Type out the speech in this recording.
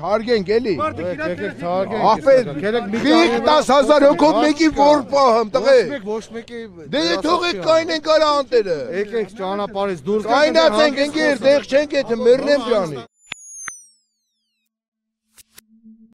Թարգենք էլի։ Ախպեր, գիք 10000 հոգով մեկի որ պահամ, տղե։ Ոչ մեկ, ոչ մեկի։ Դե, դե թողեք կայնենք արա անտերը։ Եկեք ճանապարհից դուրս գանք։ Կայնացենք, ընկեր, դեղ չենք եթե մեռնեմ ջանի։